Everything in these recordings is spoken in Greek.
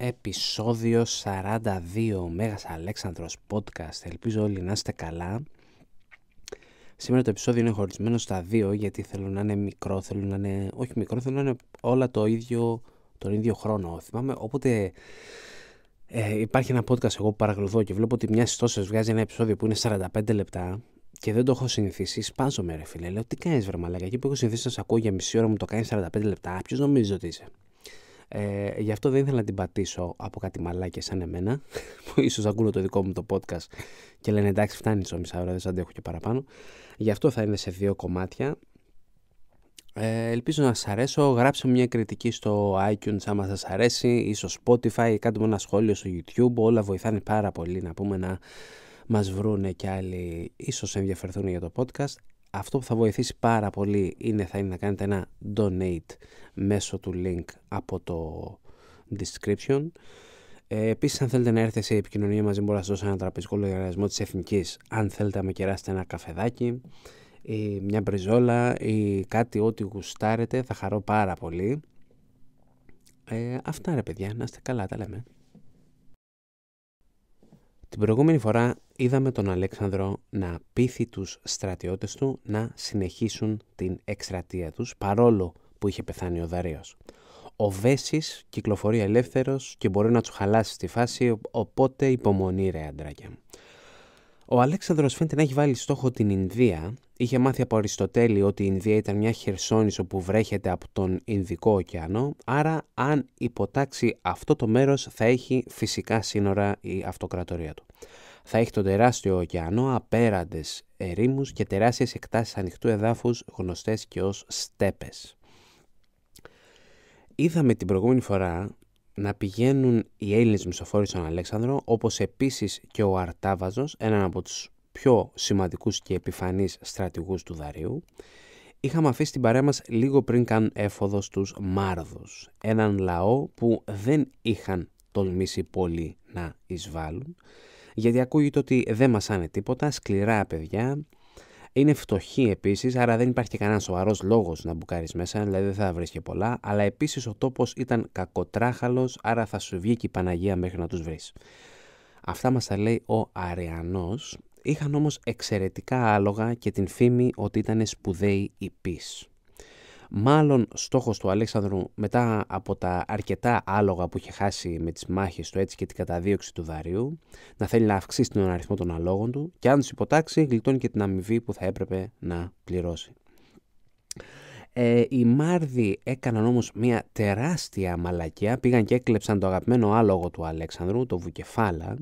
επεισόδιο 42 ο Μέγας Αλέξανδρος Podcast. Ελπίζω όλοι να είστε καλά. Σήμερα το επεισόδιο είναι χωρισμένο στα δύο γιατί θέλω να είναι μικρό, θέλω να είναι... Όχι μικρό, θέλω να είναι όλα το ίδιο, τον ίδιο χρόνο. Θυμάμαι, όποτε ε, υπάρχει ένα podcast εγώ που παρακολουθώ και βλέπω ότι μια τόσες βγάζει ένα επεισόδιο που είναι 45 λεπτά και δεν το έχω συνηθίσει, σπάζομαι ρε φίλε. Λέω τι κάνεις, βρε μαλάκα. Εκεί που έχω συνηθίσει να σε ακούω για μισή ώρα μου το κάνει 45 λεπτά. Ποιος νομίζεις ότι είσαι. Ε, γι' αυτό δεν ήθελα να την πατήσω από κάτι μαλάκια σαν εμένα, που ίσως ακούνε το δικό μου το podcast και λένε εντάξει φτάνει στο μισά δεν σα αντέχω και παραπάνω. Γι' αυτό θα είναι σε δύο κομμάτια. Ε, ελπίζω να σας αρέσω, γράψτε μια κριτική στο iTunes άμα σας αρέσει ή στο Spotify, κάντε μου ένα σχόλιο στο YouTube, όλα βοηθάνε πάρα πολύ να πούμε να μας βρούνε κι άλλοι ίσως ενδιαφερθούν για το podcast αυτό που θα βοηθήσει πάρα πολύ είναι, θα είναι να κάνετε ένα donate μέσω του link από το description. Ε, Επίσης, αν θέλετε να έρθετε σε επικοινωνία μαζί, μπορώ να σας δώσω ένα τραπεζικό λογαριασμό της Εθνικής. Αν θέλετε να με κεράσετε ένα καφεδάκι ή μια μπριζόλα ή κάτι ό,τι γουστάρετε, θα χαρώ πάρα πολύ. Ε, αυτά ρε παιδιά, να είστε καλά, τα λέμε. Την προηγούμενη φορά είδαμε τον Αλέξανδρο να πείθει τους στρατιώτες του να συνεχίσουν την εκστρατεία τους παρόλο που είχε πεθάνει ο Δαρέος. Ο Βέσης κυκλοφορεί ελεύθερος και μπορεί να του χαλάσει στη φάση οπότε υπομονή ρε αντράκια ο Αλέξανδρος φαίνεται να έχει βάλει στόχο την Ινδία. Είχε μάθει από Αριστοτέλη ότι η Ινδία ήταν μια χερσόνησο που βρέχεται από τον Ινδικό ωκεανό, άρα αν υποτάξει αυτό το μέρος θα έχει φυσικά σύνορα η αυτοκρατορία του. Θα έχει τον τεράστιο ωκεανό, απέραντες ερήμους και τεράστιες εκτάσεις ανοιχτού εδάφους γνωστές και ως στέπες. Είδαμε την προηγούμενη φορά να πηγαίνουν οι Έλληνες μισοφόροι στον Αλέξανδρο, όπως επίσης και ο Αρτάβαζος, έναν από τους πιο σημαντικούς και επιφανείς στρατηγούς του Δαρίου, είχαμε αφήσει την παρέα μας λίγο πριν κάνουν έφοδο στους Μάρδους, έναν λαό που δεν είχαν τολμήσει πολύ να εισβάλλουν, γιατί ακούγεται ότι δεν μασάνε τίποτα, σκληρά παιδιά, είναι φτωχή επίσης, άρα δεν υπάρχει κανένας σοβαρός λόγος να μπουκάρεις μέσα, δηλαδή δεν θα βρεις και πολλά. Αλλά επίσης ο τόπος ήταν κακοτράχαλος, άρα θα σου βγει και η Παναγία μέχρι να τους βρεις. Αυτά μας τα λέει ο Αριανός. Είχαν όμως εξαιρετικά άλογα και την φήμη ότι ήταν σπουδαίοι υπείς. Μάλλον στόχος του Αλέξανδρου μετά από τα αρκετά άλογα που είχε χάσει με τις μάχες του έτσι και την καταδίωξη του Δαρίου, να θέλει να αυξήσει τον αριθμό των αλόγων του και αν τους υποτάξει γλιτώνει και την αμοιβή που θα έπρεπε να πληρώσει. Ε, οι Μάρδοι έκαναν όμως μια τεράστια μαλακιά, πήγαν και έκλεψαν το αγαπημένο άλογο του Αλέξανδρου, το Βουκεφάλα,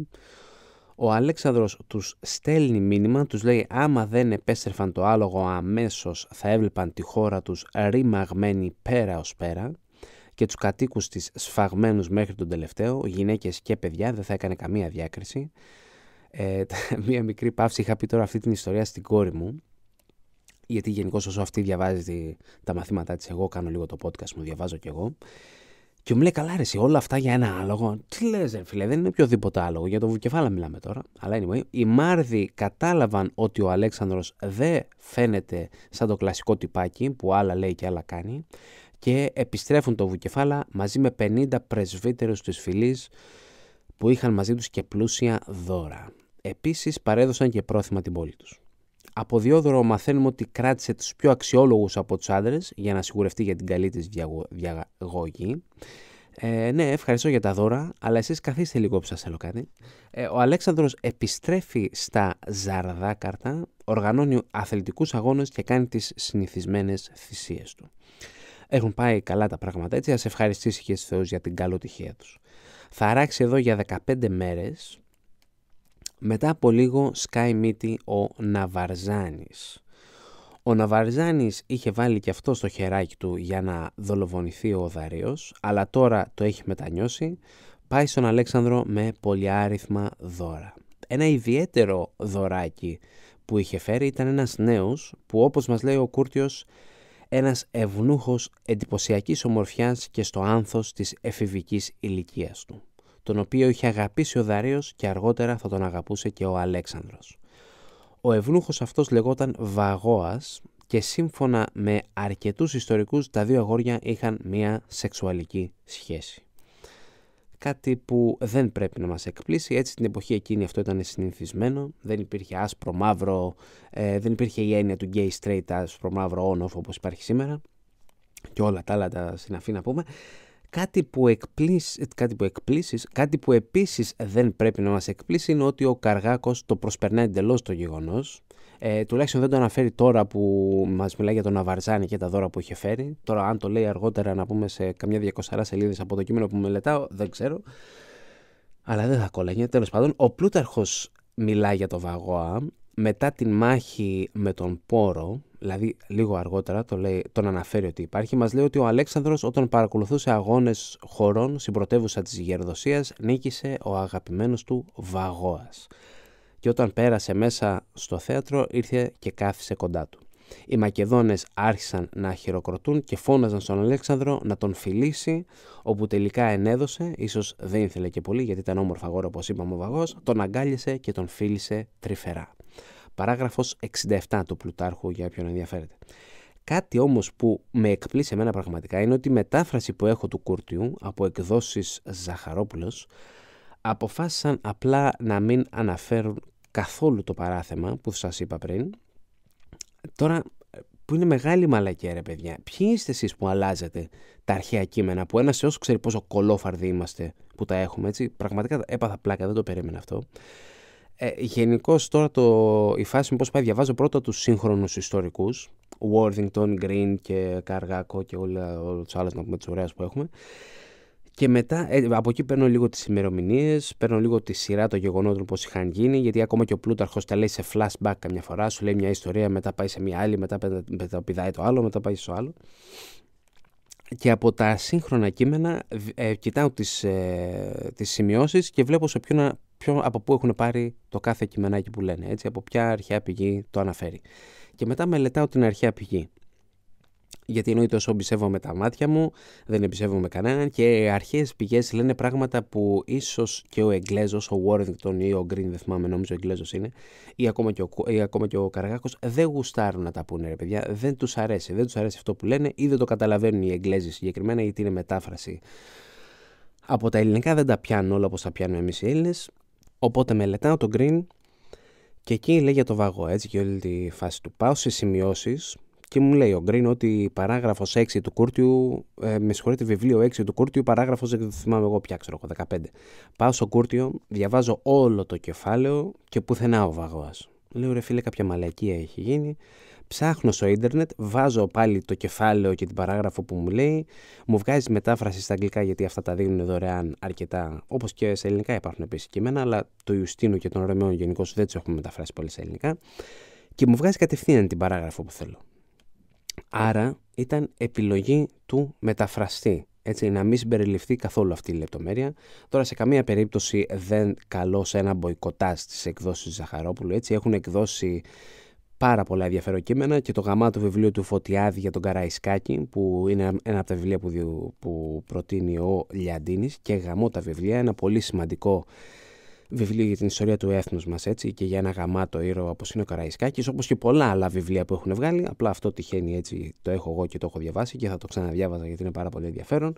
ο Αλέξανδρος τους στέλνει μήνυμα, τους λέει άμα δεν επέστρεφαν το άλογο αμέσως θα έβλεπαν τη χώρα τους ρημαγμένη πέρα ως πέρα και τους κατοίκους της σφαγμένους μέχρι τον τελευταίο, γυναίκες και παιδιά, δεν θα έκανε καμία διάκριση. Ε, μία μικρή παύση είχα πει τώρα αυτή την ιστορία στην κόρη μου, γιατί γενικώς όσο αυτή διαβάζει τα μαθήματά της, εγώ κάνω λίγο το podcast μου, διαβάζω κι εγώ. Και μου λέει, καλά αρέσει όλα αυτά για ένα άλογο. Τι λες, ρε φίλε, δεν είναι οποιοδήποτε άλογο, για το βουκεφάλα μιλάμε τώρα. Αλλά anyway, οι Μάρδοι κατάλαβαν ότι ο Αλέξανδρος δεν φαίνεται σαν το κλασικό τυπάκι που άλλα λέει και άλλα κάνει και επιστρέφουν το βουκεφάλα μαζί με 50 πρεσβύτερους της φυλής που είχαν μαζί τους και πλούσια δώρα. Επίσης, παρέδωσαν και πρόθυμα την πόλη τους. Από Διόδωρο μαθαίνουμε ότι κράτησε τους πιο αξιόλογους από τους άντρες για να σιγουρευτεί για την καλή της διαγωγή. Ε, ναι, ευχαριστώ για τα δώρα, αλλά εσείς καθίστε λίγο που σας θέλω κάτι. Ε, ο Αλέξανδρος επιστρέφει στα Ζαρδάκαρτα, οργανώνει αθλητικούς αγώνες και κάνει τις συνηθισμένες θυσίες του. Έχουν πάει καλά τα πράγματα έτσι, ας ευχαριστήσει και εσύ για την καλοτυχία τους. Θα αράξει εδώ για 15 μέρες, μετά από λίγο σκάει ο Ναβαρζάνης. Ο Ναβαρζάνης είχε βάλει και αυτό στο χεράκι του για να δολοφονηθεί ο Δαρίος, αλλά τώρα το έχει μετανιώσει, πάει στον Αλέξανδρο με πολυάριθμα δώρα. Ένα ιδιαίτερο δωράκι που είχε φέρει ήταν ένας νέος που όπως μας λέει ο Κούρτιος ένας ευνούχος εντυπωσιακής ομορφιάς και στο άνθος της εφηβικής ηλικίας του τον οποίο είχε αγαπήσει ο Δαρίος και αργότερα θα τον αγαπούσε και ο Αλέξανδρος. Ο ευνούχος αυτός λεγόταν Βαγόας και σύμφωνα με αρκετούς ιστορικούς τα δύο αγόρια είχαν μία σεξουαλική σχέση. Κάτι που δεν πρέπει να μας εκπλήσει, έτσι την εποχή εκείνη αυτό ήταν συνηθισμένο, δεν υπήρχε άσπρο μαύρο, ε, δεν υπήρχε η έννοια του gay straight άσπρο όνοφ υπάρχει σήμερα και όλα τα άλλα τα συναφή να πούμε. Κάτι που, εκπλήσεις, κάτι που εκπλήσεις, κάτι που επίσης δεν πρέπει να μας εκπλήσει είναι ότι ο Καργάκος το προσπερνάει εντελώς το γεγονός. Ε, τουλάχιστον δεν το αναφέρει τώρα που μας μιλάει για τον Αβαρζάνη και τα δώρα που είχε φέρει. Τώρα αν το λέει αργότερα να πούμε σε καμιά 200 σελίδες από το κείμενο που μελετάω δεν ξέρω. Αλλά δεν θα κολλάει. Τέλος πάντων ο Πλούταρχος μιλάει για το Βαγόα μετά την μάχη με τον Πόρο δηλαδή λίγο αργότερα το λέει, τον αναφέρει ότι υπάρχει, μας λέει ότι ο Αλέξανδρος όταν παρακολουθούσε αγώνες χωρών στην πρωτεύουσα της Γερδοσίας νίκησε ο αγαπημένος του Βαγόας. Και όταν πέρασε μέσα στο θέατρο ήρθε και κάθισε κοντά του. Οι Μακεδόνες άρχισαν να χειροκροτούν και φώναζαν στον Αλέξανδρο να τον φιλήσει, όπου τελικά ενέδωσε, ίσως δεν ήθελε και πολύ γιατί ήταν όμορφα γόρο όπως είπαμε ο Βαγός, τον αγκάλισε και τον φίλησε τρυφερά. Πάραγραφό 67 του Πλουτάρχου για όποιον ενδιαφέρεται. Κάτι όμως που με εκπλήσει εμένα πραγματικά είναι ότι η μετάφραση που έχω του Κούρτιου από εκδόσεις Ζαχαρόπουλος αποφάσισαν απλά να μην αναφέρουν καθόλου το παράθεμα που σας είπα πριν. Τώρα που είναι μεγάλη μαλακία ρε παιδιά. Ποιοι είστε εσείς που αλλάζετε τα αρχαία κείμενα που ένας έω ξέρει πόσο κολόφαρδοι είμαστε που τα έχουμε έτσι. Πραγματικά έπαθα πλάκα, δεν το περίμενα αυτό. Ε, Γενικώς τώρα το, η φάση μου πώς πάει, διαβάζω πρώτα τους σύγχρονους ιστορικούς, Worthington, Green και Καργάκο και όλα, όλα τους άλλους να πούμε τις ωραίες που έχουμε. Και μετά ε, από εκεί παίρνω λίγο τις ημερομηνίες, παίρνω λίγο τη σειρά των γεγονότων πώς είχαν γίνει, γιατί ακόμα και ο Πλούταρχος τα λέει σε flashback καμιά φορά, σου λέει μια ιστορία, μετά πάει σε μια άλλη, μετά πηδάει το άλλο, μετά πάει στο άλλο. Και από τα σύγχρονα κείμενα ε, κοιτάω τις, ε, τις σημειώσεις και βλέπω σε ποιο να ποιο, από πού έχουν πάρει το κάθε κειμενάκι που λένε, έτσι, από ποια αρχαία πηγή το αναφέρει. Και μετά μελετάω την αρχαία πηγή. Γιατί εννοείται όσο με τα μάτια μου, δεν με κανέναν και αρχαίες πηγές λένε πράγματα που ίσως και ο Εγγλέζος, ο Βόρδινγκτον ή ο Green, δεν θυμάμαι, νομίζω ο Εγγλέζος είναι, ή ακόμα και ο, ο Καραγάκος, δεν γουστάρουν να τα πούνε, ρε παιδιά. Δεν τους αρέσει. Δεν τους αρέσει αυτό που λένε ή δεν το καταλαβαίνουν οι Εγγλέζοι συγκεκριμένα, γιατί είναι μετάφραση από τα ελληνικά δεν τα πιάνουν όλα όπως τα πιάνουμε εμείς οι Έλληνες. Οπότε μελετάω τον green και εκεί λέει για το βαγό έτσι και όλη τη φάση του. Πάω σε σημειώσεις και μου λέει ο Green ότι παράγραφος παράγραφο 6 του Κούρτιου, ε, με συγχωρείτε, βιβλίο 6 του Κούρτιου, παράγραφος δεν θυμάμαι εγώ πια, ξέρω εγώ, 15. Πάω στο Κούρτιο, διαβάζω όλο το κεφάλαιο και πουθενά ο βαγός. Λέω ρε φίλε, κάποια μαλακία έχει γίνει. Ψάχνω στο ίντερνετ, βάζω πάλι το κεφάλαιο και την παράγραφο που μου λέει, μου βγάζει μετάφραση στα αγγλικά γιατί αυτά τα δίνουν δωρεάν αρκετά, Όπως και σε ελληνικά υπάρχουν επίσης κείμενα, αλλά το Ιουστίνο και τον Ρωμαίο γενικώ δεν τους έχουμε μεταφράσει πολύ σε ελληνικά, και μου βγάζει κατευθείαν την παράγραφο που θέλω. Άρα ήταν επιλογή του μεταφραστή. Έτσι, να μην συμπεριληφθεί καθόλου αυτή η λεπτομέρεια. Τώρα, σε καμία περίπτωση δεν καλώ σε ένα μποϊκοτάζ στι εκδόσει Ζαχαρόπουλου. Έτσι, έχουν εκδώσει πάρα πολλά ενδιαφέρον κείμενα και το γαμάτο βιβλίο του Φωτιάδη για τον Καραϊσκάκη που είναι ένα από τα βιβλία που, που προτείνει ο Λιαντίνης και γαμώ τα βιβλία, ένα πολύ σημαντικό βιβλίο για την ιστορία του έθνους μας έτσι και για ένα γαμάτο ήρωα όπως είναι ο Καραϊσκάκης όπως και πολλά άλλα βιβλία που έχουν βγάλει απλά αυτό τυχαίνει έτσι το έχω εγώ και το έχω διαβάσει και θα το ξαναδιάβαζα γιατί είναι πάρα πολύ ενδιαφέρον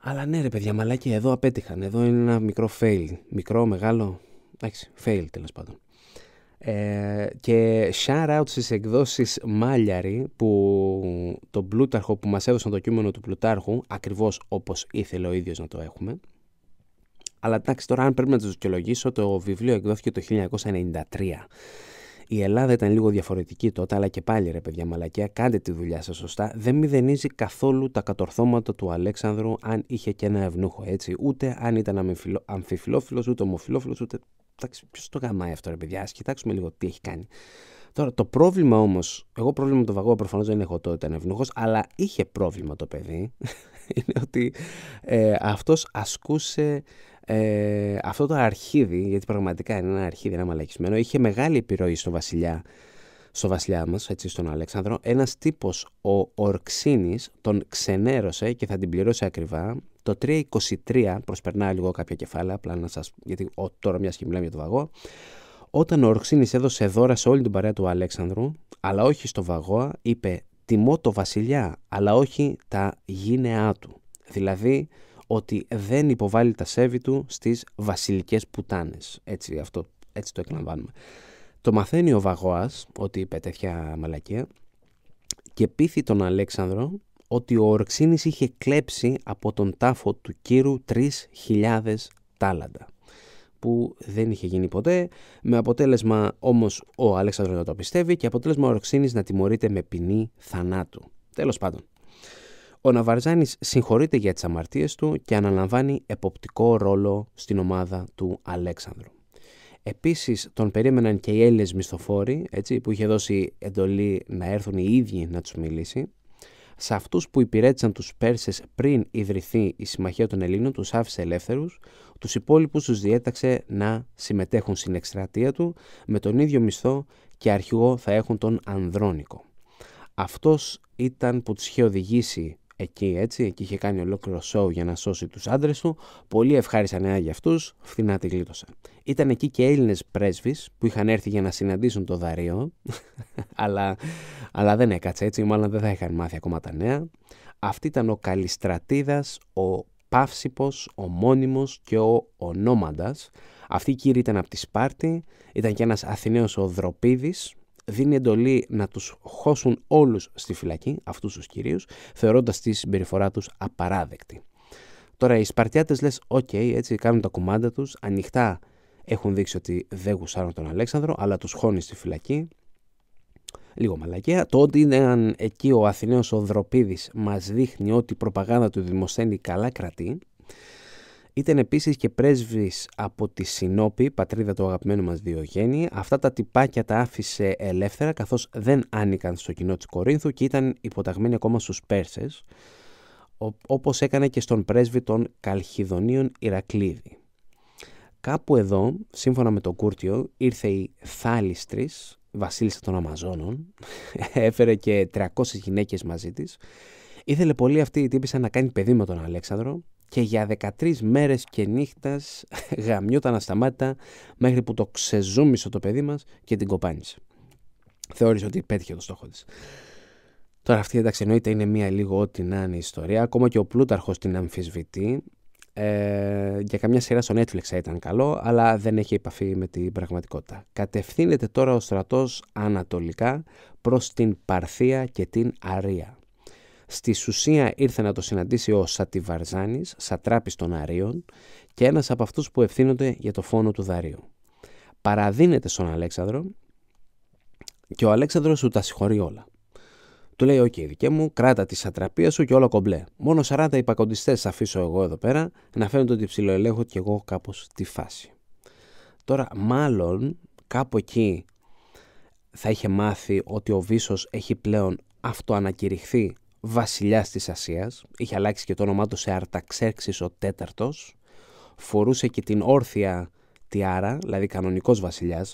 αλλά ναι ρε παιδιά μαλάκι εδώ απέτυχαν εδώ είναι ένα μικρό fail μικρό μεγάλο εντάξει fail τέλος πάντων ε, και shout out στις εκδόσεις Μάλιαρη που τον Πλούταρχο που μας έδωσαν το κείμενο του Πλουτάρχου ακριβώς όπως ήθελε ο ίδιος να το έχουμε αλλά εντάξει τώρα αν πρέπει να το δικαιολογήσω το βιβλίο εκδόθηκε το 1993 η Ελλάδα ήταν λίγο διαφορετική τότε, αλλά και πάλι ρε παιδιά μαλακιά, κάντε τη δουλειά σας σωστά. Δεν μηδενίζει καθόλου τα κατορθώματα του Αλέξανδρου αν είχε και ένα ευνούχο έτσι, ούτε αν ήταν αμφιφιλόφιλος, ούτε ομοφιλόφιλος, ούτε ποιος το γαμάει αυτό, ρε παιδιά, ας κοιτάξουμε λίγο τι έχει κάνει. Τώρα, το πρόβλημα όμως, εγώ πρόβλημα με τον Βαγό προφανώς δεν έχω τότε, ήταν ευνούχο, αλλά είχε πρόβλημα το παιδί. είναι ότι ε, αυτός ασκούσε ε, αυτό το αρχίδι, γιατί πραγματικά είναι ένα αρχίδι, ένα μαλακισμένο, είχε μεγάλη επιρροή στο βασιλιά στο βασιλιά μας, έτσι στον Αλέξανδρο, ένας τύπος, ο Ορξίνης, τον ξενέρωσε και θα την πληρώσει ακριβά. Το 3.23, προσπερνάει λίγο κάποια κεφάλαια, απλά να σας, γιατί ο, τώρα μια και μιλάμε για το βαγό, όταν ο Ορξίνη έδωσε δώρα σε όλη την παρέα του Αλέξανδρου, αλλά όχι στο βαγό, είπε «Τιμώ το βασιλιά, αλλά όχι τα γίνεά του». Δηλαδή, ότι δεν υποβάλλει τα σέβη του στις βασιλικές πουτάνες. Έτσι, αυτό, έτσι το εκλαμβάνουμε. Το μαθαίνει ο Βαγόας ότι είπε τέτοια μαλακία και πείθει τον Αλέξανδρο ότι ο Ορξίνης είχε κλέψει από τον τάφο του κύρου 3.000 τάλαντα που δεν είχε γίνει ποτέ, με αποτέλεσμα όμως ο Αλέξανδρος να το πιστεύει και αποτέλεσμα ο Ορξίνης να τιμωρείται με ποινή θανάτου. Τέλος πάντων. Ο Ναβαρζάνης συγχωρείται για τις αμαρτίες του και αναλαμβάνει εποπτικό ρόλο στην ομάδα του Αλέξανδρου. Επίσης τον περίμεναν και οι Έλληνες μισθοφόροι που είχε δώσει εντολή να έρθουν οι ίδιοι να τους μιλήσει σε αυτούς που υπηρέτησαν τους Πέρσες πριν ιδρυθεί η Συμμαχία των Ελλήνων, τους άφησε ελεύθερους, τους υπόλοιπους τους διέταξε να συμμετέχουν στην εκστρατεία του με τον ίδιο μισθό και αρχηγό θα έχουν τον Ανδρώνικο. Αυτός ήταν που τους είχε οδηγήσει εκεί έτσι, εκεί είχε κάνει ολόκληρο σοου για να σώσει τους άντρες του, πολύ ευχάρισαν νέα για αυτούς, φθηνά τη γλίτωσαν. Ήταν εκεί και Έλληνες πρέσβεις που είχαν έρθει για να συναντήσουν το Δαρείο, αλλά αλλά δεν έκατσε έτσι, μάλλον δεν θα είχαν μάθει ακόμα τα νέα. Αυτή ήταν ο Καλιστρατίδας, ο Παύσιπος, ο Μόνιμος και ο Ονόμαντας. Αυτοί η κύριοι ήταν από τη Σπάρτη, ήταν και ένας Αθηναίος ο Δροπίδης, δίνει εντολή να τους χώσουν όλους στη φυλακή, αυτούς τους κυρίους, θεωρώντας τη συμπεριφορά τους απαράδεκτη. Τώρα οι Σπαρτιάτες λες, οκ, okay, έτσι κάνουν τα κουμάντα τους, ανοιχτά έχουν δείξει ότι δεν γουσάρουν τον Αλέξανδρο, αλλά τους χώνει στη φυλακή λίγο μαλακία. Το ότι ήταν εκεί ο Αθηναίος Δροπίδης μας δείχνει ότι η προπαγάνδα του Δημοσθένη καλά κρατεί. Ήταν επίσης και πρέσβης από τη Συνόπη, πατρίδα του αγαπημένου μας Διογέννη. Αυτά τα τυπάκια τα άφησε ελεύθερα καθώς δεν άνοικαν στο κοινό της Κορίνθου και ήταν υποταγμένοι ακόμα στους Πέρσες, όπως έκανε και στον πρέσβη των Καλχιδονίων Ηρακλήδη. Κάπου εδώ, σύμφωνα με τον Κούρτιο, ήρθε η θάλιστρης βασίλισσα των Αμαζόνων, έφερε και 300 γυναίκες μαζί της, ήθελε πολύ αυτή η τύπησα να κάνει παιδί με τον Αλέξανδρο και για 13 μέρες και νύχτας γαμιόταν ασταμάτητα μέχρι που το ξεζούμισε το παιδί μας και την κοπάνισε. Θεώρησε ότι πέτυχε το στόχο της. Τώρα αυτή εντάξει εννοείται είναι μια λίγο ό,τι να είναι η ιστορία. Ακόμα και ο Πλούταρχος την αμφισβητεί ε, για καμιά σειρά στο Netflix ήταν καλό, αλλά δεν έχει επαφή με την πραγματικότητα. Κατευθύνεται τώρα ο στρατός ανατολικά προς την Παρθία και την Αρία. Στη Σουσία ήρθε να το συναντήσει ο Σατιβαρζάνης, σατράπης των Αρίων και ένας από αυτούς που ευθύνονται για το φόνο του Δαρίου. Παραδίνεται στον Αλέξανδρο και ο Αλέξανδρος του τα συγχωρεί όλα. Του λέει: ο okay, δικέ μου, κράτα τη ατραπία σου και όλο κομπλέ. Μόνο 40 υπακοντιστέ αφήσω εγώ εδώ πέρα, να φαίνεται ότι ψιλοελέγχω και εγώ κάπως τη φάση. Τώρα, μάλλον κάπου εκεί θα είχε μάθει ότι ο Βίσος έχει πλέον αυτοανακηρυχθεί βασιλιάς της Ασίας. Είχε αλλάξει και το όνομά του σε Αρταξέρξη ο τέταρτος. Φορούσε και την όρθια βακτιάρα, δηλαδή κανονικός Βασιλιάς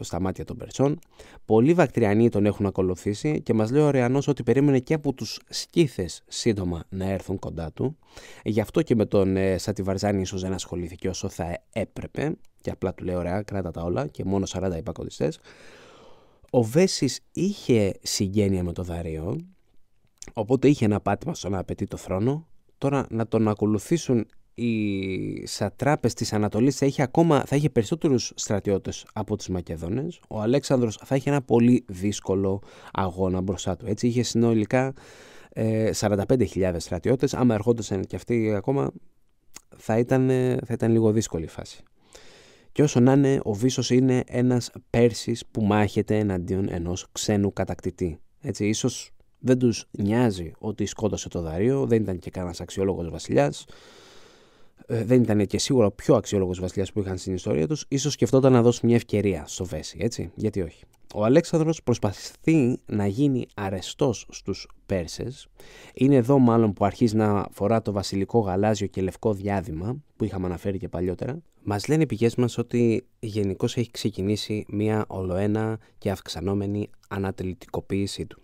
στα μάτια των Περσών. Πολλοί βακτριανοί τον έχουν ακολουθήσει και μας λέει ο Ρεανός ότι περίμενε και από τους σκήθες σύντομα να έρθουν κοντά του. Γι' αυτό και με τον ε, Σατιβαρζάνη ίσως δεν ασχολήθηκε όσο θα έπρεπε και απλά του λέει ωραία κράτα τα όλα και μόνο 40 υπακοντιστές. Ο Βέσης είχε συγγένεια με το Δαρείο, οπότε είχε ένα πάτημα στο να απαιτεί το θρόνο. Τώρα να τον ακολουθήσουν οι σατράπες της Ανατολής θα είχε ακόμα θα είχε περισσότερους στρατιώτες από τους Μακεδόνες. Ο Αλέξανδρος θα είχε ένα πολύ δύσκολο αγώνα μπροστά του. Έτσι είχε συνολικά 45.000 ε, στρατιώτες. Άμα ερχόντουσαν και αυτοί ακόμα, θα ήταν, θα ήταν λίγο δύσκολη η φάση. Και όσο να είναι, ο Βίσος είναι ένας Πέρσης που μάχεται εναντίον ενός ξένου κατακτητή. Έτσι, ίσως δεν τους νοιάζει ότι σκότωσε το Δαρείο, δεν ήταν και κανένας αξιόλογος βασιλιάς, ε, δεν ήταν και σίγουρα ο πιο αξιόλογος βασιλιάς που είχαν στην ιστορία τους, ίσως σκεφτόταν να δώσει μια ευκαιρία στο Βέση, έτσι, γιατί όχι. Ο Αλέξανδρος προσπαθεί να γίνει αρεστός στους Πέρσες. Είναι εδώ μάλλον που αρχίζει να φορά το βασιλικό γαλάζιο και λευκό διάδημα που είχαμε αναφέρει και παλιότερα. Μας λένε οι πηγές μας ότι γενικώς έχει ξεκινήσει μια ολοένα και αυξανόμενη ανατελητικοποίησή του.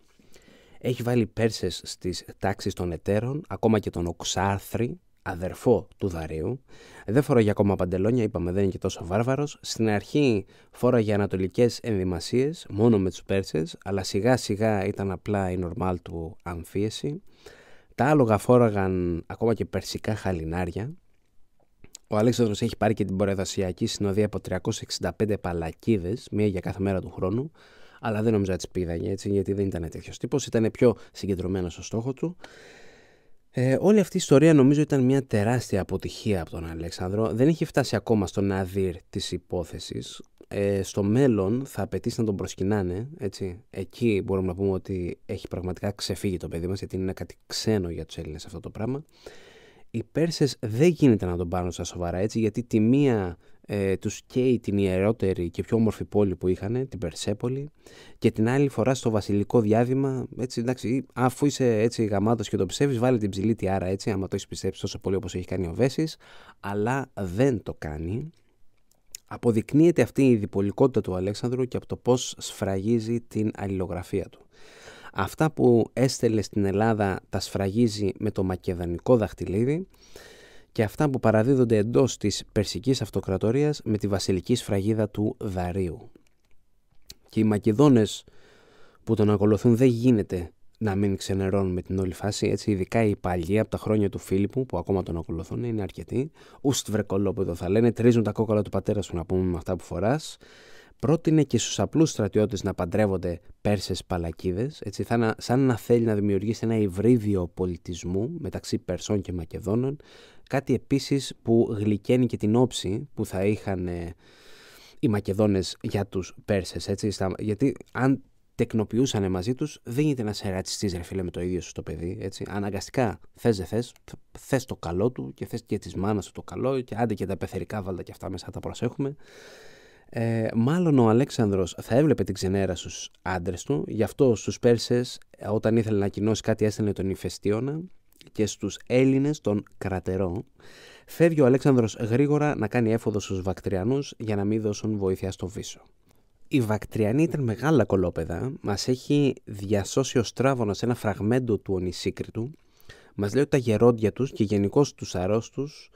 Έχει βάλει Πέρσες στις τάξεις των εταίρων, ακόμα και τον Οξάρθρη, αδερφό του Δαρίου. Δεν φοράγε ακόμα παντελόνια, είπαμε δεν είναι και τόσο βάρβαρος. Στην αρχή φοράγε ανατολικές ενδυμασίες, μόνο με τους Πέρσες, αλλά σιγά σιγά ήταν απλά η νορμάλ του αμφίεση. Τα άλογα φόραγαν ακόμα και περσικά χαλινάρια. Ο Αλέξανδρος έχει πάρει και την προεδασιακή Συνοδεία από 365 παλακίδες, μία για κάθε μέρα του χρόνου, αλλά δεν νομίζα να τις πήγαγε έτσι, γιατί δεν ήταν τέτοιος τύπος. Ήταν πιο συγκεντρωμένος στο στόχο του. Ε, όλη αυτή η ιστορία νομίζω ήταν μια τεράστια αποτυχία από τον Αλέξανδρο. Δεν είχε φτάσει ακόμα στον άδυρ της υπόθεσης. Ε, στο μέλλον θα απαιτήσει να τον προσκυνάνε, έτσι. Εκεί μπορούμε να πούμε ότι έχει πραγματικά ξεφύγει το παιδί μας, γιατί είναι κάτι ξένο για τους Έλληνες αυτό το πράγμα. Οι Πέρσες δεν γίνεται να τον πάρουν στα σοβαρά, έτσι, γιατί τη μία ε, τους καίει την ιερότερη και πιο όμορφη πόλη που είχαν, την Περσέπολη και την άλλη φορά στο βασιλικό διάδημα. έτσι, εντάξει, αφού είσαι έτσι γαμάτος και το ψεύεις, βάλε την ψηλή τιάρα, έτσι, άμα το έχεις πιστέψει τόσο πολύ όπως έχει κάνει ο Βέσης, αλλά δεν το κάνει. Αποδεικνύεται αυτή η διπολικότητα του Αλέξανδρου και από το πώς σφραγίζει την αλληλογραφία του. Αυτά που έστελε στην Ελλάδα τα σφραγίζει με το μακεδανικό δαχτυλίδι και αυτά που παραδίδονται εντός της Περσικής Αυτοκρατορίας με τη βασιλική σφραγίδα του Δαρίου. Και οι Μακεδόνες που τον ακολουθούν δεν γίνεται να μην ξενερώνουν με την όλη φάση, έτσι, ειδικά οι παλιοί από τα χρόνια του Φίλιππου που ακόμα τον ακολουθούν, είναι αρκετοί. ουστ εδώ θα λένε, τρίζουν τα κόκκαλα του πατέρα σου να πούμε με αυτά που φοράς. Πρότεινε και στους απλούς στρατιώτες να παντρεύονται Πέρσες παλακίδες, έτσι, θα, σαν να θέλει να δημιουργήσει ένα υβρίδιο πολιτισμού μεταξύ Περσών και Μακεδόνων, Κάτι επίσης που γλυκαίνει και την όψη που θα είχαν ε, οι Μακεδόνες για τους Πέρσες, έτσι, γιατί αν τεκνοποιούσαν μαζί τους, δεν γίνεται να σε ρατσιστείς ρε φίλε με το ίδιο σου το παιδί, έτσι, αναγκαστικά θες δεν θες, θες το καλό του και θες και της μάνας του το καλό και άντε και τα πεθερικά βάλτα και αυτά μέσα τα προσέχουμε. Ε, μάλλον ο Αλέξανδρος θα έβλεπε την ξενέρα στους άντρες του, γι' αυτό στους Πέρσες ε, όταν ήθελε να κοινώσει κάτι έστελνε τον Ιφαιστίωνα και στους Έλληνες τον κρατερών, φεύγει ο Αλέξανδρος γρήγορα να κάνει έφοδο στους Βακτριανούς για να μην δώσουν βοήθεια στο Βίσο. Οι Βακτριανοί ήταν μεγάλα κολόπεδα, μας έχει διασώσει ο σε ένα φραγμέντο του Ονησίκριτου, μας λέει ότι τα γερόντια τους και γενικώς τους αρρώστους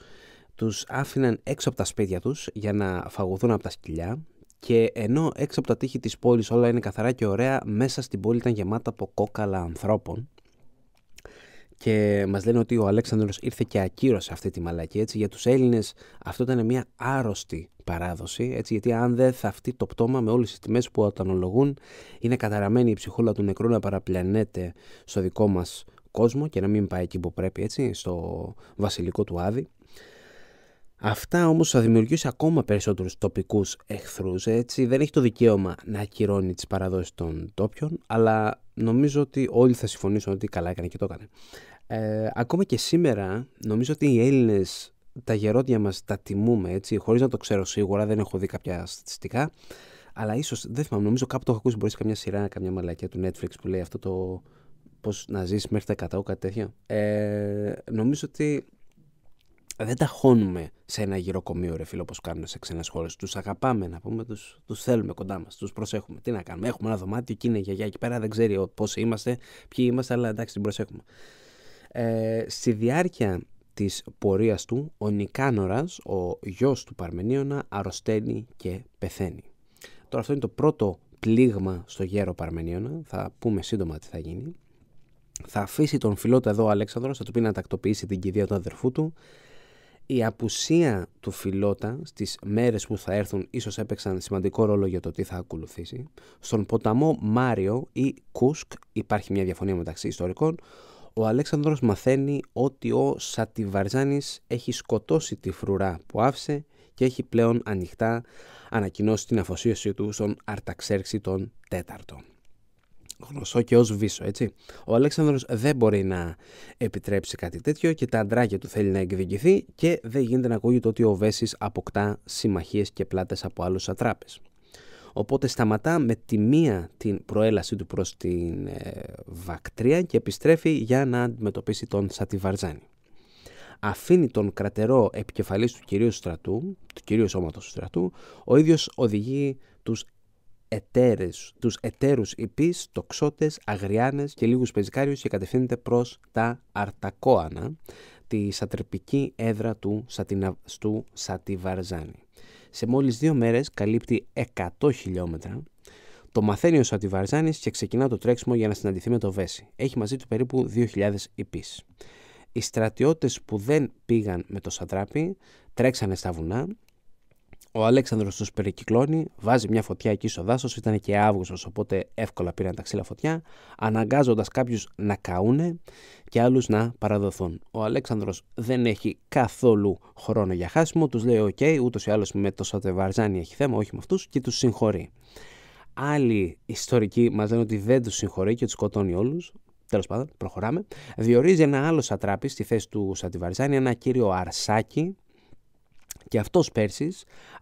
τους άφηναν έξω από τα σπίτια τους για να φαγωθούν από τα σκυλιά και ενώ έξω από τα τείχη της πόλης όλα είναι καθαρά και ωραία, μέσα στην πόλη ήταν γεμάτα από κόκαλα ανθρώπων και μας λένε ότι ο Αλέξανδρος ήρθε και ακύρωσε αυτή τη μαλακή. Έτσι. Για τους Έλληνες αυτό ήταν μια άρρωστη παράδοση. Έτσι, γιατί αν δεν θα αυτή το πτώμα με όλες τις τιμές που ατανολογούν, είναι καταραμένη η ψυχούλα του νεκρού να παραπλανέται στο δικό μας κόσμο και να μην πάει εκεί που πρέπει, έτσι, στο βασιλικό του Άδη. Αυτά όμως θα δημιουργήσει ακόμα περισσότερους τοπικούς εχθρούς. έτσι. Δεν έχει το δικαίωμα να ακυρώνει τις παραδόσεις των τόπιων, αλλά νομίζω ότι όλοι θα συμφωνήσουν ότι καλά έκανε και το έκανε. Ε, ακόμα και σήμερα, νομίζω ότι οι Έλληνες τα γερόντια μας τα τιμούμε έτσι, χωρίς να το ξέρω σίγουρα, δεν έχω δει κάποια στατιστικά. Αλλά ίσως, δεν θυμάμαι, νομίζω κάπου το έχω ακούσει. Μπορεί καμιά σειρά, καμιά μαλακία του Netflix που λέει αυτό το. Πώς να ζήσει μέχρι τα 100, κάτι τέτοιο. Ε, νομίζω ότι δεν τα χώνουμε σε ένα γυροκομείο, ρε φίλο, όπως κάνουν σε ξένες χώρες. Τους αγαπάμε, να πούμε, τους τους θέλουμε κοντά μας, τους προσέχουμε. Τι να κάνουμε, έχουμε ένα δωμάτιο και είναι η γιαγιά εκεί πέρα, δεν ξέρει πόσοι είμαστε, ποιοι είμαστε, αλλά εντάξει, την προσέχουμε. Ε, στη διάρκεια της πορείας του, ο Νικάνορας, ο γιος του Παρμενίωνα, αρρωσταίνει και πεθαίνει. Τώρα, αυτό είναι το πρώτο πλήγμα στο γέρο Παρμενίωνα. Θα πούμε σύντομα τι θα γίνει. Θα αφήσει τον φιλότο εδώ ο θα του πει να τακτοποιήσει την κηδεία του αδερφού του η απουσία του Φιλότα στις μέρες που θα έρθουν ίσως έπαιξαν σημαντικό ρόλο για το τι θα ακολουθήσει. Στον ποταμό Μάριο ή Κούσκ υπάρχει μια διαφωνία μεταξύ ιστορικών. Ο Αλέξανδρος μαθαίνει ότι ο Σατιβαρζάνης έχει σκοτώσει τη φρουρά που άφησε και έχει πλέον ανοιχτά ανακοινώσει την αφοσίωσή του στον Αρταξέρξη τον Τέταρτο γνωστό και ως βίσο, έτσι. Ο Αλέξανδρος δεν μπορεί να επιτρέψει κάτι τέτοιο και τα αντράκια του θέλει να εκδικηθεί και δεν γίνεται να ακούγεται ότι ο Βέσης αποκτά συμμαχίες και πλάτες από άλλους ατράπες. Οπότε σταματά με τη μία την προέλαση του προς την ε, Βακτρία και επιστρέφει για να αντιμετωπίσει τον Σατιβαρζάνη. Αφήνει τον κρατερό επικεφαλής του κυρίου στρατού, του κυρίου σώματος του στρατού, ο ίδιος οδηγεί τους εταίρες, τους εταίρους υπείς, τοξότες, αγριάνες και λίγους πεζικάριους και κατευθύνεται προς τα Αρτακόανα, τη σατρεπική έδρα του, Σατινα... Σατιβαρζάνη. Σε μόλις δύο μέρες καλύπτει 100 χιλιόμετρα, το μαθαίνει ο Σατιβαρζάνης και ξεκινά το τρέξιμο για να συναντηθεί με το Βέση. Έχει μαζί του περίπου 2.000 υπείς. Οι στρατιώτες που δεν πήγαν με το σατράπι τρέξανε στα βουνά ο Αλέξανδρος τους περικυκλώνει, βάζει μια φωτιά εκεί στο δάσος, ήταν και Αύγουστος, οπότε εύκολα πήραν τα ξύλα φωτιά, αναγκάζοντας κάποιους να καούνε και άλλους να παραδοθούν. Ο Αλέξανδρος δεν έχει καθόλου χρόνο για χάσιμο, τους λέει: Οκ, ούτως ή άλλως με το Σατεβαρζάνι έχει θέμα, όχι με αυτούς, και τους συγχωρεί. Άλλοι ιστορικοί μα λένε ότι δεν τους συγχωρεί και τους σκοτώνει όλους. Τέλος πάντων, προχωράμε. Διορίζει ένα άλλο σατράπη στη θέση του Σατιβαρζάνη, ένα κύριο Αρσάκι, και αυτός πέρσις,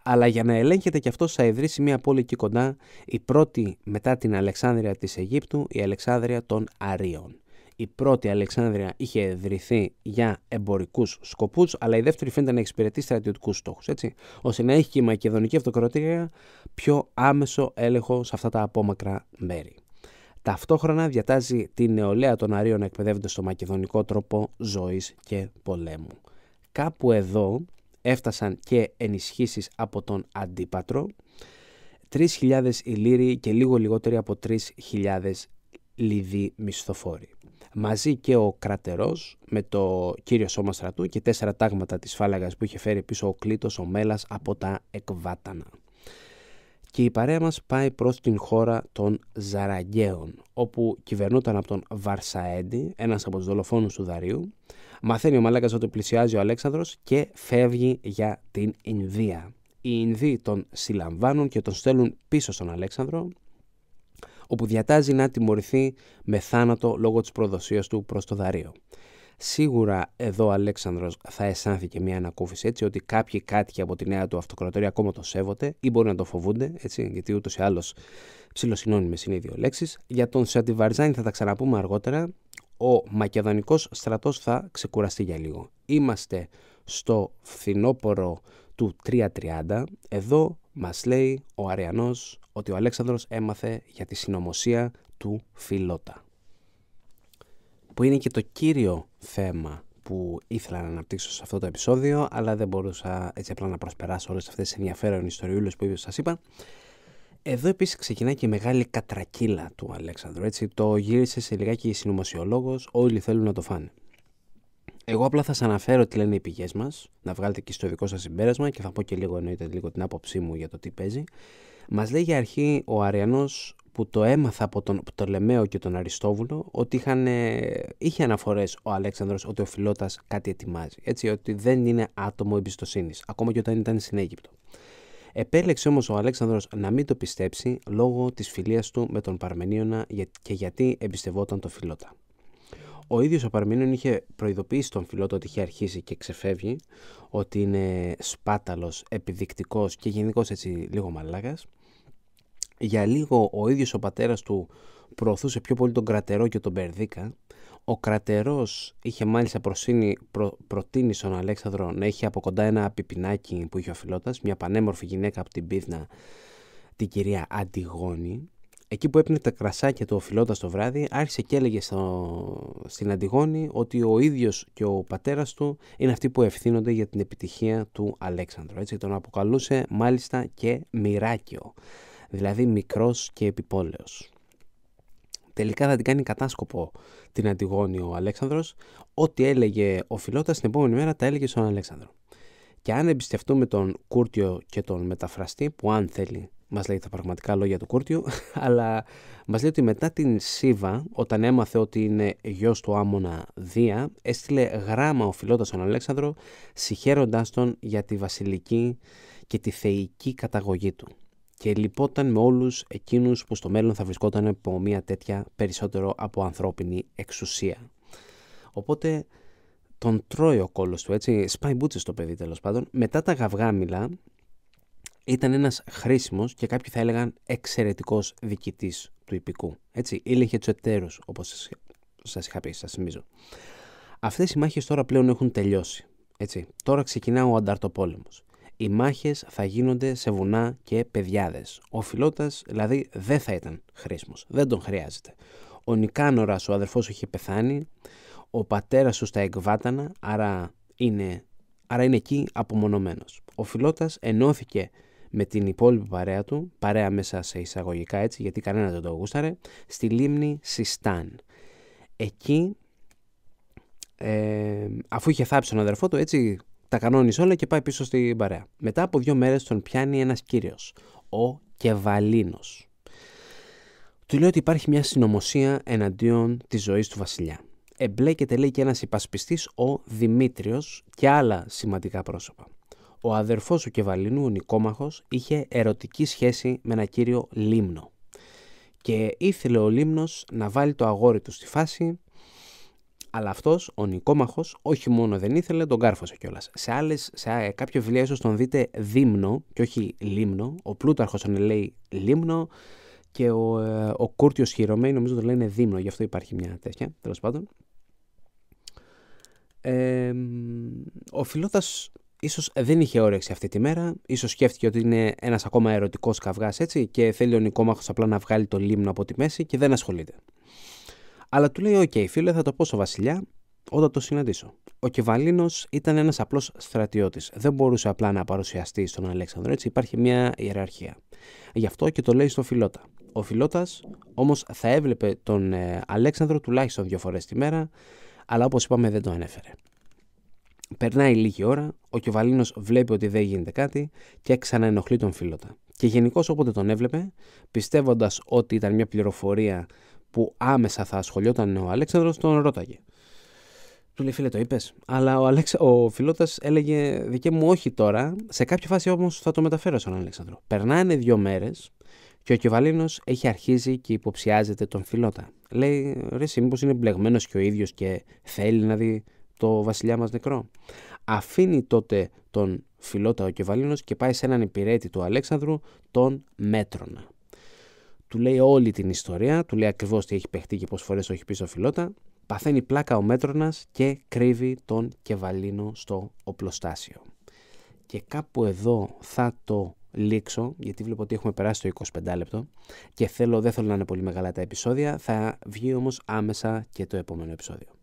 αλλά για να ελέγχεται και αυτός θα ιδρύσει μια πόλη εκεί κοντά, η πρώτη μετά την Αλεξάνδρεια της Αιγύπτου, η Αλεξάνδρεια των Αρίων. Η πρώτη Αλεξάνδρεια είχε ιδρυθεί για εμπορικούς σκοπούς, αλλά η δεύτερη φαίνεται να εξυπηρετεί στρατιωτικούς στόχους, έτσι, ώστε να έχει και η Μακεδονική Αυτοκρατορία πιο άμεσο έλεγχο σε αυτά τα απόμακρα μέρη. Ταυτόχρονα διατάζει τη νεολαία των Αρίων να εκπαιδεύεται στο μακεδονικό τρόπο ζωής και πολέμου. Κάπου εδώ έφτασαν και ενισχύσεις από τον αντίπατρο, 3.000 ηλίριοι και λίγο λιγότεροι από 3.000 λιδοί μισθοφόροι. Μαζί και ο Κρατερός με το κύριο σώμα στρατού και τέσσερα τάγματα της φάλαγας που είχε φέρει πίσω ο Κλήτος ο Μέλας από τα Εκβάτανα. Και η παρέα μας πάει προς την χώρα των Ζαραγκαίων, όπου κυβερνούταν από τον Βαρσαέντη, ένας από τους δολοφόνους του Δαρίου, Μαθαίνει ο μαλάκας ότι πλησιάζει ο Αλέξανδρος και φεύγει για την Ινδία. Οι Ινδοί τον συλλαμβάνουν και τον στέλνουν πίσω στον Αλέξανδρο όπου διατάζει να τιμωρηθεί με θάνατο λόγω της προδοσίας του προς το Δαρείο. Σίγουρα εδώ ο Αλέξανδρος θα αισθάνθηκε μια ανακούφιση έτσι ότι κάποιοι κάτοικοι από τη νέα του αυτοκρατορία ακόμα το σέβονται ή μπορεί να το φοβούνται έτσι, γιατί ούτως ή άλλως ψιλοσυνώνυμες είναι οι δύο λέξεις. Για τον Σαντιβαρζάνη θα τα ξαναπούμε αργότερα ο μακεδονικός στρατός θα ξεκουραστεί για λίγο. Είμαστε στο φθινόπορο του 3.30. Εδώ μας λέει ο Αριανός ότι ο Αλέξανδρος έμαθε για τη συνωμοσία του Φιλότα. Που είναι και το κύριο θέμα που ήθελα να αναπτύξω σε αυτό το επεισόδιο, αλλά δεν μπορούσα έτσι απλά να προσπεράσω όλες αυτές τις ενδιαφέρον ιστοριούλες που ήδη σας είπα. Εδώ επίσης ξεκινάει και η μεγάλη κατρακύλα του Αλέξανδρου. Έτσι, το γύρισε σε λιγάκι συνωμοσιολόγος. όλοι θέλουν να το φάνε. Εγώ απλά θα σας αναφέρω τι λένε οι πηγές μας, να βγάλετε και στο δικό σας συμπέρασμα και θα πω και λίγο εννοείται λίγο την άποψή μου για το τι παίζει. Μας λέει για αρχή ο Αριανός που το έμαθα από τον Πτολεμαίο και τον Αριστόβουλο ότι είχαν, είχε αναφορές ο Αλέξανδρος ότι ο Φιλότα κάτι ετοιμάζει. Έτσι, ότι δεν είναι άτομο εμπιστοσύνης, ακόμα και όταν ήταν στην Αίγυπτο. Επέλεξε όμως ο Αλέξανδρος να μην το πιστέψει λόγω της φιλίας του με τον Παρμενίωνα και γιατί εμπιστευόταν τον Φιλότα. Ο ίδιος ο Παρμενίων είχε προειδοποιήσει τον Φιλότα ότι είχε αρχίσει και ξεφεύγει, ότι είναι σπάταλος, επιδεικτικός και γενικώς έτσι λίγο μαλάκας. Για λίγο ο ίδιος ο πατέρας του προωθούσε πιο πολύ τον κρατερό και τον Περδίκα, ο κρατερός είχε μάλιστα προ, προτείνει στον Αλέξανδρο να έχει από κοντά ένα πιπινάκι που είχε ο Φιλότας, μια πανέμορφη γυναίκα από την Πίθνα, την κυρία Αντιγόνη. Εκεί που έπαιρνε τα κρασάκια του ο το βράδυ, άρχισε και έλεγε στο, στην Αντιγόνη ότι ο ίδιος και ο πατέρας του είναι αυτοί που ευθύνονται για την επιτυχία του Αλέξανδρου. Έτσι τον αποκαλούσε μάλιστα και μοιράκιο, δηλαδή μικρός και επιπόλαιος. Τελικά θα την κάνει κατάσκοπο την Αντιγόνη ο Αλέξανδρος, ό,τι έλεγε ο Φιλότας την επόμενη μέρα τα έλεγε στον Αλέξανδρο. Και αν εμπιστευτούμε τον Κούρτιο και τον μεταφραστή, που αν θέλει μας λέει τα πραγματικά λόγια του Κούρτιου, αλλά μας λέει ότι μετά την Σίβα, όταν έμαθε ότι είναι γιος του Άμονα Δία, έστειλε γράμμα ο Φιλότας στον Αλέξανδρο, συγχαίροντάς τον για τη βασιλική και τη θεϊκή καταγωγή του και λυπόταν με όλους εκείνους που στο μέλλον θα βρισκόταν από μια τέτοια περισσότερο από ανθρώπινη εξουσία. Οπότε τον τρώει ο κόλος του, έτσι, σπάει μπούτσες το παιδί τέλος πάντων. Μετά τα γαυγάμιλα ήταν ένας χρήσιμος και κάποιοι θα έλεγαν εξαιρετικός διοικητής του υπηκού. Έτσι, ήλεγε τους εταίρους, όπως σας είχα πει, σας θυμίζω. Αυτές οι μάχες τώρα πλέον έχουν τελειώσει. Έτσι. Τώρα ξεκινά ο ανταρτοπόλεμος οι μάχες θα γίνονται σε βουνά και πεδιάδες. Ο Φιλότας δηλαδή δεν θα ήταν χρήσιμος, δεν τον χρειάζεται. Ο Νικάνορας, ο αδερφός του είχε πεθάνει, ο πατέρας σου στα εκβάτανα, άρα είναι, άρα είναι εκεί απομονωμένος. Ο Φιλότας ενώθηκε με την υπόλοιπη παρέα του, παρέα μέσα σε εισαγωγικά έτσι, γιατί κανένα δεν το γούσταρε, στη λίμνη Σιστάν. Εκεί, ε, αφού είχε θάψει τον αδερφό του, έτσι τα κανόνισε όλα και πάει πίσω στην παρέα. Μετά από δύο μέρες τον πιάνει ένας κύριος, ο Κεβαλίνος. Του λέει ότι υπάρχει μια συνωμοσία εναντίον της ζωής του βασιλιά. Εμπλέκεται λέει και ένας υπασπιστής, ο Δημήτριος, και άλλα σημαντικά πρόσωπα. Ο αδερφός του Κεβαλίνου, ο Νικόμαχος, είχε ερωτική σχέση με ένα κύριο Λίμνο. Και ήθελε ο Λίμνος να βάλει το αγόρι του στη φάση αλλά αυτός, ο Νικόμαχος, όχι μόνο δεν ήθελε, τον κάρφωσε κιόλας. Σε, άλλες, σε ε, κάποια βιβλία ίσως τον δείτε δίμνο και όχι λίμνο. Ο Πλούταρχος τον λέει λίμνο και ο, ε, ο Κούρτιος νομίζω τον λένε δίμνο, γι' αυτό υπάρχει μια τέτοια, τέλος πάντων. Ε, ο Φιλότας ίσως δεν είχε όρεξη αυτή τη μέρα, ίσως σκέφτηκε ότι είναι ένας ακόμα ερωτικός καυγάς έτσι και θέλει ο Νικόμαχος απλά να βγάλει το λίμνο από τη μέση και δεν ασχολείται. Αλλά του λέει: Οκ, φίλε, θα το πω στο βασιλιά όταν το συναντήσω. Ο Κεβαλίνος ήταν ένας απλός στρατιώτης. Δεν μπορούσε απλά να παρουσιαστεί στον Αλέξανδρο, έτσι υπάρχει μια ιεραρχία. Γι' αυτό και το λέει στο Φιλότα. Ο Φιλότας όμως θα έβλεπε τον ε, Αλέξανδρο τουλάχιστον δύο φορές τη μέρα, αλλά όπως είπαμε δεν το ανέφερε. Περνάει λίγη ώρα, ο Κεβαλίνος βλέπει ότι δεν γίνεται κάτι και ξαναενοχλεί τον Φιλότα. Και γενικώς όποτε τον έβλεπε, πιστεύοντας ότι ήταν μια πληροφορία που άμεσα θα ασχολιόταν ο Αλέξανδρος τον ρώταγε. Του λέει φίλε το είπες, αλλά ο, Αλέξα... ο Φιλότας έλεγε δικέ μου όχι τώρα, σε κάποια φάση όμως θα το μεταφέρω στον Αλέξανδρο. Περνάνε δύο μέρες και ο Κεβαλίνος έχει αρχίσει και υποψιάζεται τον Φιλότα. Λέει ρε εσύ μήπως είναι μπλεγμένος και ο ίδιος και θέλει να δει το βασιλιά μας νεκρό. Αφήνει τότε τον Φιλότα ο Κεβαλίνος και πάει σε έναν υπηρέτη του Αλέξανδρου, τον Μέτρονα του λέει όλη την ιστορία, του λέει ακριβώς τι έχει παιχτεί και πόσες φορές το έχει πει στο φιλότα. Παθαίνει πλάκα ο μέτρονα και κρύβει τον κεβαλίνο στο οπλοστάσιο. Και κάπου εδώ θα το λήξω, γιατί βλέπω ότι έχουμε περάσει το 25 λεπτό και θέλω, δεν θέλω να είναι πολύ μεγάλα τα επεισόδια. Θα βγει όμως άμεσα και το επόμενο επεισόδιο.